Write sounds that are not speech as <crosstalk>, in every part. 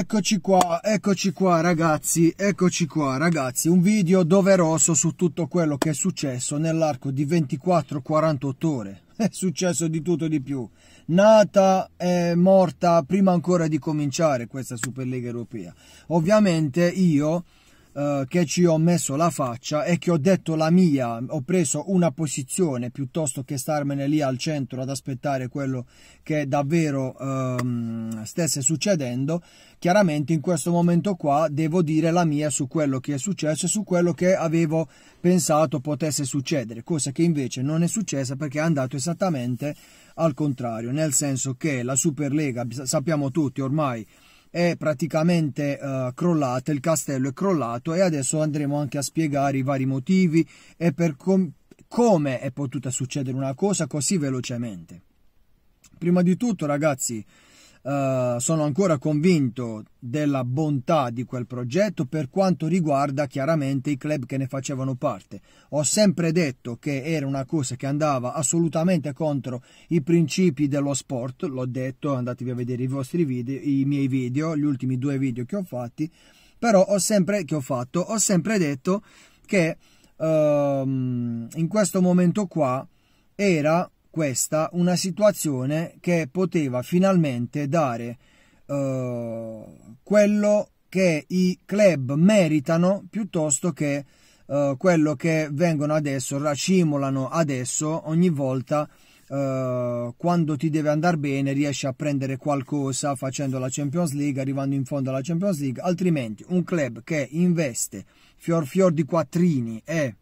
Eccoci qua, eccoci qua ragazzi, eccoci qua ragazzi, un video doveroso su tutto quello che è successo nell'arco di 24-48 ore. <laughs> È successo di tutto e di più. Nata è morta prima ancora di cominciare questa Superlega Europea. Ovviamente io eh, che ci ho messo la faccia e che ho detto la mia, ho preso una posizione piuttosto che starmene lì al centro ad aspettare quello che davvero ehm, stesse succedendo, chiaramente in questo momento qua devo dire la mia su quello che è successo e su quello che avevo pensato potesse succedere, cosa che invece non è successa perché è andato esattamente al contrario, nel senso che la Superlega, sappiamo tutti ormai, è praticamente uh, eh, crollata, il castello è crollato e adesso andremo anche a spiegare i vari motivi e per com come è potuta succedere una cosa così velocemente. Prima di tutto, ragazzi, eh, sono ancora convinto della bontà di quel progetto per quanto riguarda chiaramente i club che ne facevano parte. Ho sempre detto che era una cosa che andava assolutamente contro i principi dello sport, l'ho detto, andatevi a vedere i vostri video, i miei video, gli ultimi due video che ho fatti, però ho sempre, che ho fatto, ho sempre detto che ehm, in questo momento qua era questa una situazione che poteva finalmente dare eh, quello che i club meritano piuttosto che eh, quello che vengono adesso, racimolano adesso ogni volta Uh, quando ti deve andare bene riesci a prendere qualcosa facendo la Champions League, arrivando in fondo alla Champions League, altrimenti un club che investe fior fior di quattrini e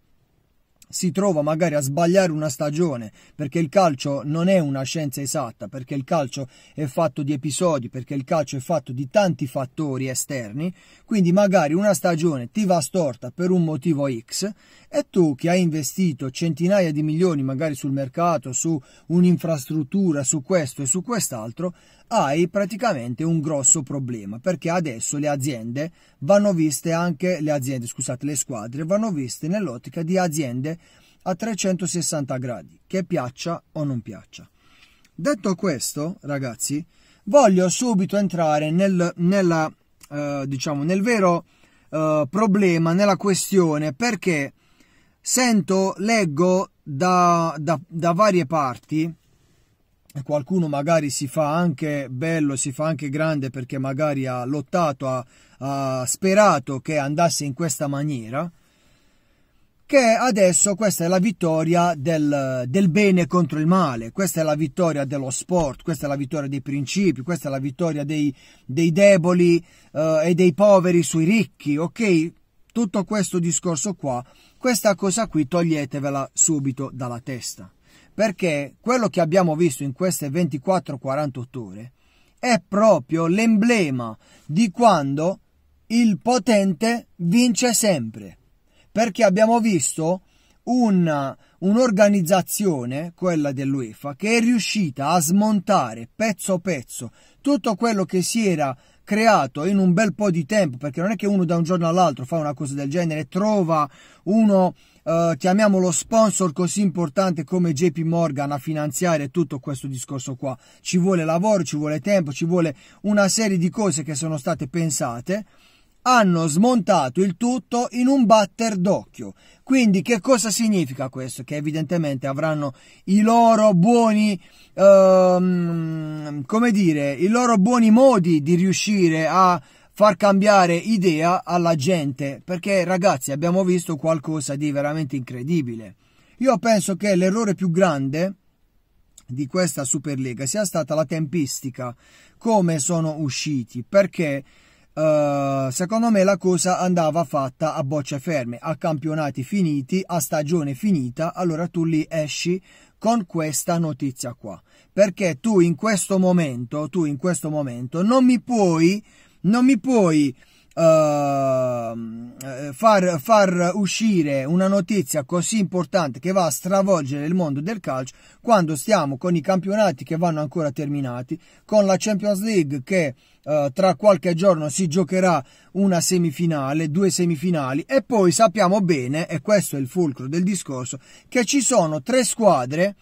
si trova magari a sbagliare una stagione perché il calcio non è una scienza esatta, perché il calcio è fatto di episodi, perché il calcio è fatto di tanti fattori esterni, quindi magari una stagione ti va storta per un motivo X e tu che hai investito centinaia di milioni magari sul mercato, su un'infrastruttura, su questo e su quest'altro, hai praticamente un grosso problema perché adesso le aziende vanno viste anche le aziende, scusate, le squadre vanno viste nell'ottica di aziende a 360 gradi, che piaccia o non piaccia. Detto questo, ragazzi, voglio subito entrare nel, nella, eh, diciamo, nel vero eh, problema, nella questione, perché sento, leggo da, da, da varie parti qualcuno magari si fa anche bello, si fa anche grande perché magari ha lottato, ha, ha, sperato che andasse in questa maniera, che adesso questa è la vittoria del, del bene contro il male, questa è la vittoria dello sport, questa è la vittoria dei principi, questa è la vittoria dei, dei deboli eh, e dei poveri sui ricchi, ok? Tutto questo discorso qua, questa cosa qui toglietevela subito dalla testa perché quello che abbiamo visto in queste 24-48 ore è proprio l'emblema di quando il potente vince sempre, perché abbiamo visto una, un'organizzazione, quella dell'UEFA, che è riuscita a smontare pezzo pezzo tutto quello che si era creato in un bel po' di tempo, perché non è che uno da un giorno all'altro fa una cosa del genere, trova uno eh, chiamiamolo sponsor così importante come JP Morgan a finanziare tutto questo discorso qua. Ci vuole lavoro, ci vuole tempo, ci vuole una serie di cose che sono state pensate hanno smontato il tutto in un batter d'occhio. Quindi che cosa significa questo? Che evidentemente avranno i loro buoni, ehm, come dire, i loro buoni modi di riuscire a far cambiare idea alla gente, perché ragazzi abbiamo visto qualcosa di veramente incredibile. Io penso che l'errore più grande di questa Superlega sia stata la tempistica, come sono usciti, perché Uh, secondo me la cosa andava fatta a bocce ferme, a campionati finiti, a stagione finita, allora tu lì esci con questa notizia qua, perché tu in questo momento, tu in questo momento non mi puoi non mi puoi uh, far, far uscire una notizia così importante che va a stravolgere il mondo del calcio quando stiamo con i campionati che vanno ancora terminati, con la Champions League che uh, tra qualche giorno si giocherà una semifinale, due semifinali e poi sappiamo bene, e questo è il fulcro del discorso, che ci sono tre squadre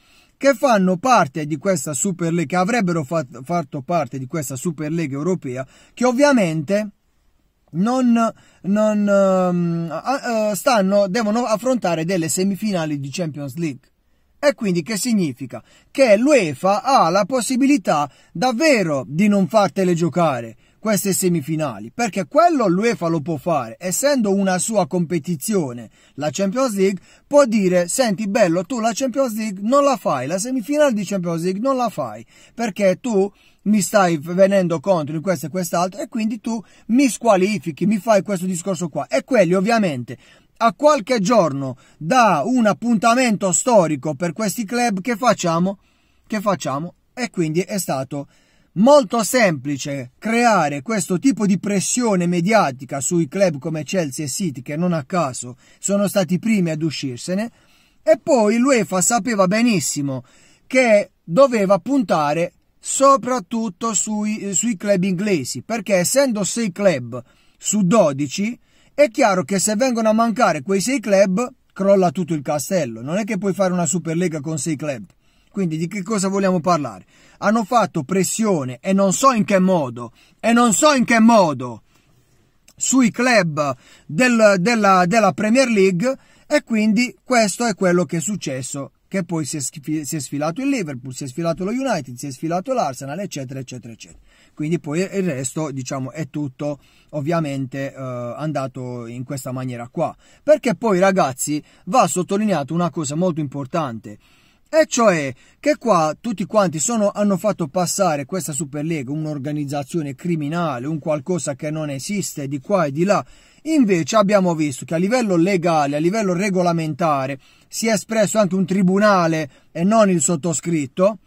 che fanno parte di questa Super League, che avrebbero fatto parte di questa Super League europea, che ovviamente non, non uh, uh, stanno, devono affrontare delle semifinali di Champions League. E quindi che significa? Che l'UEFA ha la possibilità davvero di non fartele giocare, queste semifinali, perché quello l'UEFA lo può fare, essendo una sua competizione, la Champions League, può dire, senti bello, tu la Champions League non la fai, la semifinale di Champions League non la fai, perché tu mi stai venendo contro in questo e quest'altro e quindi tu mi squalifichi, mi fai questo discorso qua. E quelli ovviamente a qualche giorno da un appuntamento storico per questi club che facciamo, che facciamo e quindi è stato molto semplice creare questo tipo di pressione mediatica sui club come Chelsea e City, che non a caso sono stati i primi ad uscirsene, e poi l'UEFA sapeva benissimo che doveva puntare soprattutto sui, sui club inglesi, perché essendo 6 club su 12, è chiaro che se vengono a mancare quei 6 club, crolla tutto il castello. Non è che puoi fare una Superlega con 6 club. Quindi di che cosa vogliamo parlare? Hanno fatto pressione e non so in che modo, e non so in che modo, sui club del, della, della Premier League e quindi questo è quello che è successo che poi si è, si è, sfilato il Liverpool, si è sfilato lo United, si è sfilato l'Arsenal, eccetera, eccetera, eccetera. Quindi poi il resto, diciamo, è tutto ovviamente eh, andato in questa maniera qua. Perché poi, ragazzi, va sottolineato una cosa molto importante. E cioè che qua tutti quanti sono, hanno fatto passare questa Superlega un'organizzazione criminale, un qualcosa che non esiste di qua e di là. Invece abbiamo visto che a livello legale, a livello regolamentare, si è espresso anche un tribunale e non il sottoscritto,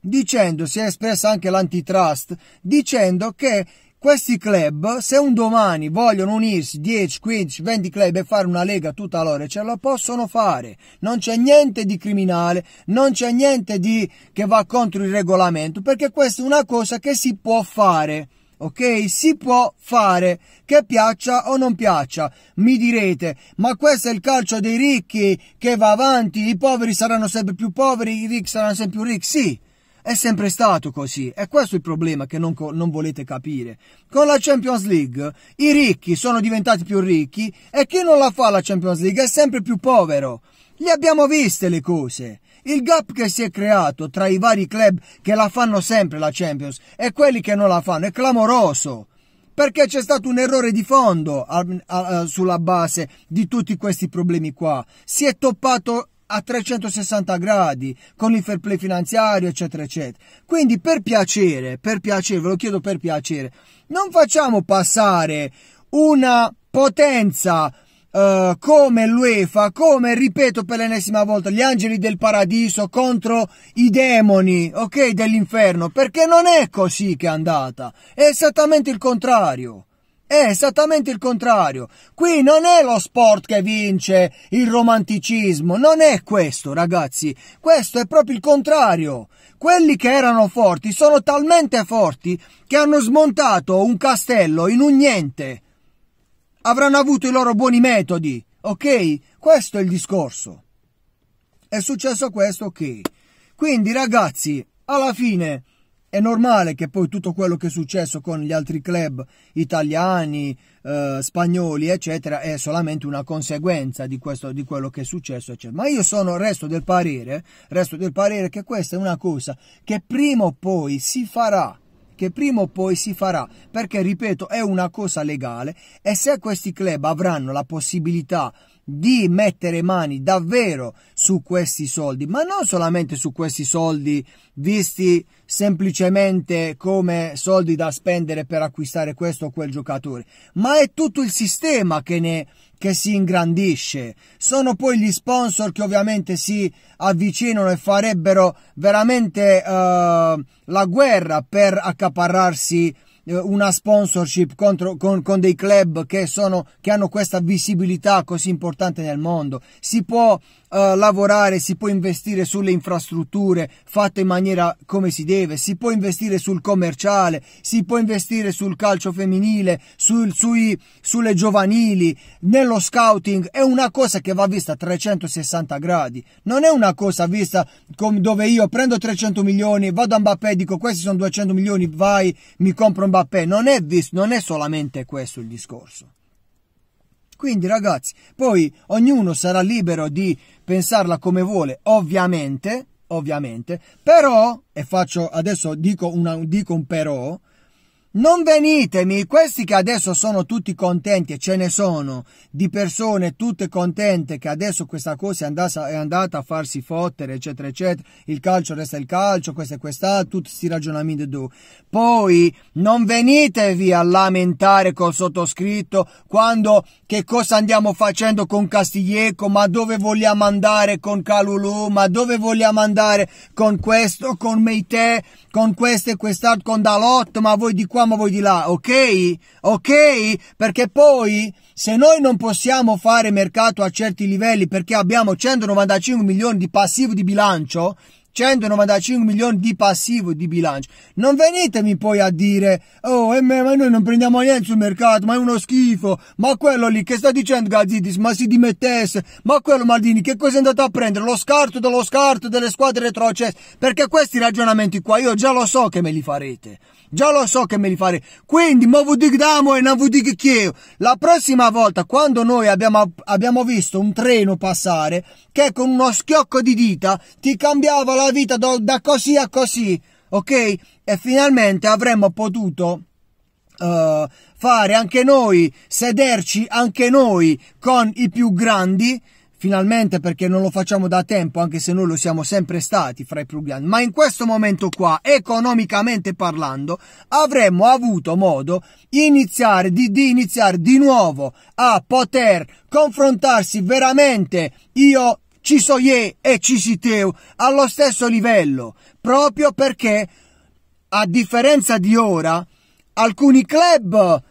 dicendo, si è espressa anche l'antitrust, dicendo che questi club, se un domani vogliono unirsi 10, 15, 20 club e fare una lega tutta loro, ce la possono fare. Non c'è niente di criminale, non c'è niente di, che va contro il regolamento, perché questa è una cosa che si può fare. Ok? Si può fare, che piaccia o non piaccia. Mi direte, ma questo è il calcio dei ricchi che va avanti, i poveri saranno sempre più poveri, i ricchi saranno sempre più ricchi. Sì, è sempre stato così, è questo il problema che non, non, volete capire. Con la Champions League i ricchi sono diventati più ricchi e chi non la fa la Champions League è sempre più povero. Li abbiamo viste le cose. Il gap che si è creato tra i vari club che la fanno sempre la Champions e quelli che non la fanno è clamoroso. Perché c'è stato un errore di fondo a, a, a, sulla base di tutti questi problemi qua. Si è toppato a 360 gradi con il fair play finanziario, eccetera, eccetera. Quindi per piacere, per piacere, ve lo chiedo per piacere, non facciamo passare una potenza Uh, come l'UEFA, come ripeto per l'ennesima volta, gli angeli del paradiso contro i demoni, ok, dell'inferno, perché non è così che è andata, è esattamente il contrario. È esattamente il contrario. Qui non è lo sport che vince, il romanticismo, non è questo, ragazzi. Questo è proprio il contrario. Quelli che erano forti sono talmente forti che hanno smontato un castello in un niente. Avranno avuto i loro buoni metodi, ok? Questo è il discorso. È successo questo, ok? Quindi, ragazzi, alla fine è normale che poi tutto quello che è successo con gli altri club italiani, eh, spagnoli, eccetera, è solamente una conseguenza di, questo, di quello che è successo, eccetera. Ma io sono resto del parere, resto del parere che questa è una cosa che prima o poi si farà che prima o poi si farà, perché ripeto è una cosa legale e se questi club avranno la possibilità di mettere mani davvero su questi soldi, ma non solamente su questi soldi visti semplicemente come soldi da spendere per acquistare questo o quel giocatore, ma è tutto il sistema che, ne, che si ingrandisce. Sono poi gli sponsor che ovviamente si avvicinano e farebbero veramente uh, la guerra per accaparrarsi eh, una sponsorship contro, con, con, dei club che, sono, che hanno questa visibilità così importante nel mondo. Si può eh, lavorare, si può investire sulle infrastrutture fatte in maniera come si deve, si può investire sul commerciale, si può investire sul calcio femminile, sul, sui, sulle giovanili, nello scouting. È una cosa che va vista a 360 gradi, non è una cosa vista com- dove io prendo 300 milioni, vado a Mbappé, e dico questi sono 200 milioni, vai, mi compro Mbappé. Non è, vis- non è solamente questo il discorso. Quindi ragazzi, poi ognuno sarà libero di pensarla come vuole, ovviamente, ovviamente, però, e faccio adesso dico, una, dico un però, non venitemi, questi che adesso sono tutti contenti, e ce ne sono, di persone tutte contente che adesso questa cosa è andata, è andata a farsi fottere, eccetera, eccetera, il calcio resta il calcio, questo e quest'altro, tutti questi ragionamenti do. Poi non venitevi a lamentare col sottoscritto quando che cosa andiamo facendo con Castiglieco, ma dove vogliamo andare con Calulù, ma dove vogliamo andare con questo, con Meite, con questo e quest'altro, con Dalot, ma voi di qua, ma voi di là, ok? Ok? Perché poi se noi non possiamo fare mercato a certi livelli perché abbiamo 195 milioni di passivo di bilancio, 195 milioni di passivo di bilancio. Non venitemi poi a dire, oh, eh, ma noi non prendiamo niente sul mercato, ma è uno schifo, ma quello lì che sta dicendo Gazzidis, ma si dimettesse, ma quello Maldini, che cosa è andato a prendere? Lo scarto dello scarto delle squadre retrocesse, perché questi ragionamenti qua io già lo so che me li farete, già lo so che me li farete. Quindi, ma vi dico damo e non vi dico chi La prossima volta, quando noi abbiamo, abbiamo visto un treno passare, che con uno schiocco di dita ti cambiava la la vita da così a così, ok? E finalmente avremmo potuto uh, fare anche noi, sederci anche noi con i più grandi, finalmente perché non lo facciamo da tempo, anche se noi lo siamo sempre stati fra i più grandi, ma in questo momento qua, economicamente parlando, avremmo avuto modo iniziare, di, di iniziare di nuovo a poter confrontarsi veramente io ci Cisoie e ci si Cisiteu allo stesso livello, proprio perché, a differenza di ora, alcuni club,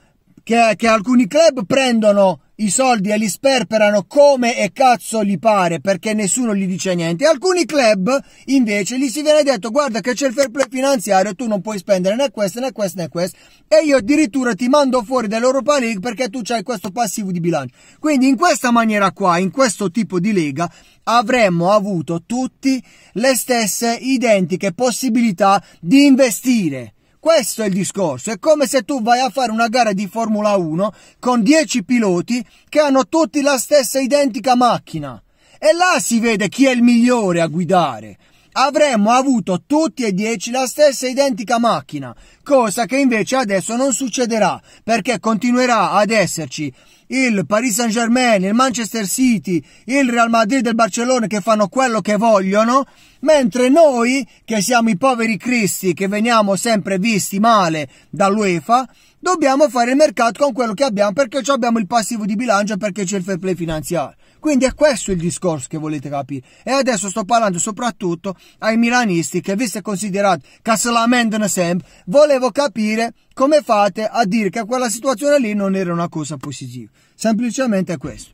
che, che alcuni club prendono i soldi e li sperperano come e cazzo gli pare perché nessuno gli dice niente. Alcuni club invece gli si viene detto guarda che c'è il fair play finanziario, tu non puoi spendere né questo né questo né questo e io addirittura ti mando fuori dall'Europa League perché tu hai questo passivo di bilancio. Quindi in questa maniera qua, in questo tipo di lega, avremmo avuto tutti le stesse identiche possibilità di investire questo è il discorso. È come se tu vai a fare una gara di Formula 1 con 10 piloti che hanno tutti la stessa identica macchina. E là si vede chi è il migliore a guidare avremmo avuto tutti e dieci la stessa identica macchina, cosa che invece adesso non succederà perché continuerà ad esserci il Paris Saint Germain, il Manchester City, il Real Madrid e il Barcellona che fanno quello che vogliono, mentre noi che siamo i poveri cristi che veniamo sempre visti male dall'UEFA, dobbiamo fare il mercato con quello che abbiamo perché abbiamo il passivo di bilancio e perché c'è il fair play finanziario. Quindi è questo il discorso che volete capire. E adesso sto parlando soprattutto ai milanisti che, visto e considerato che se lamentano sempre, volevo capire come fate a dire che quella situazione lì non era una cosa positiva. Semplicemente questo.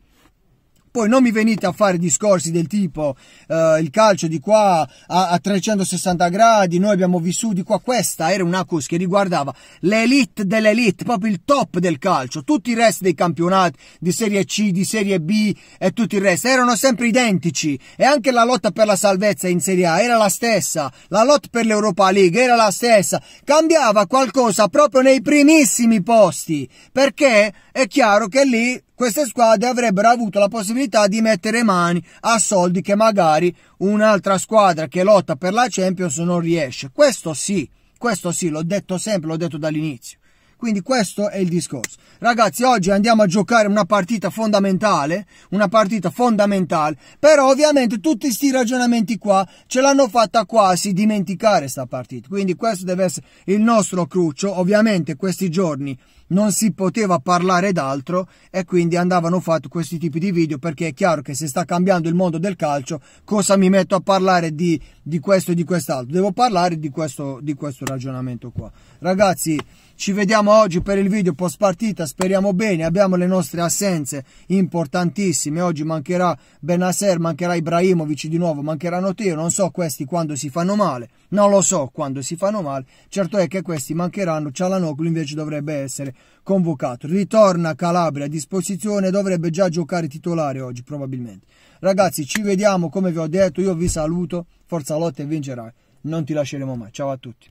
Poi non mi venite a fare discorsi del tipo eh, il calcio di qua a, a, 360 gradi, noi abbiamo vissuto di qua. Questa era una cosa che riguardava l'elite dell'elite, proprio il top del calcio. Tutti i resti dei campionati di Serie C, di Serie B e tutto il resto erano sempre identici. E anche la lotta per la salvezza in Serie A era la stessa. La lotta per l'Europa League era la stessa. Cambiava qualcosa proprio nei primissimi posti. Perché è chiaro che lì queste squadre avrebbero avuto la possibilità di mettere mani a soldi che magari un'altra squadra che lotta per la Champions non riesce. Questo sì, questo sì, l'ho detto sempre, l'ho detto dall'inizio. Quindi questo è il discorso. Ragazzi, oggi andiamo a giocare una partita fondamentale, una partita fondamentale, però ovviamente tutti questi ragionamenti qua ce l'hanno fatta quasi dimenticare sta partita. Quindi questo deve essere il nostro cruccio, ovviamente questi giorni non si poteva parlare d'altro e quindi andavano fatti questi tipi di video perché è chiaro che se sta cambiando il mondo del calcio cosa mi metto a parlare di, di questo e di quest'altro devo parlare di questo, di questo ragionamento qua ragazzi ci vediamo oggi per il video post partita, speriamo bene, abbiamo le nostre assenze importantissime, oggi mancherà Benasser, mancherà Ibrahimovic di nuovo, mancheranno Teo, non so questi quando si fanno male, non lo so quando si fanno male, certo è che questi mancheranno, Cialanoglu invece dovrebbe essere convocato, ritorna Calabria a disposizione, dovrebbe già giocare titolare oggi probabilmente. Ragazzi ci vediamo come vi ho detto, io vi saluto, forza lotta e vincerai, non ti lasceremo mai, ciao a tutti.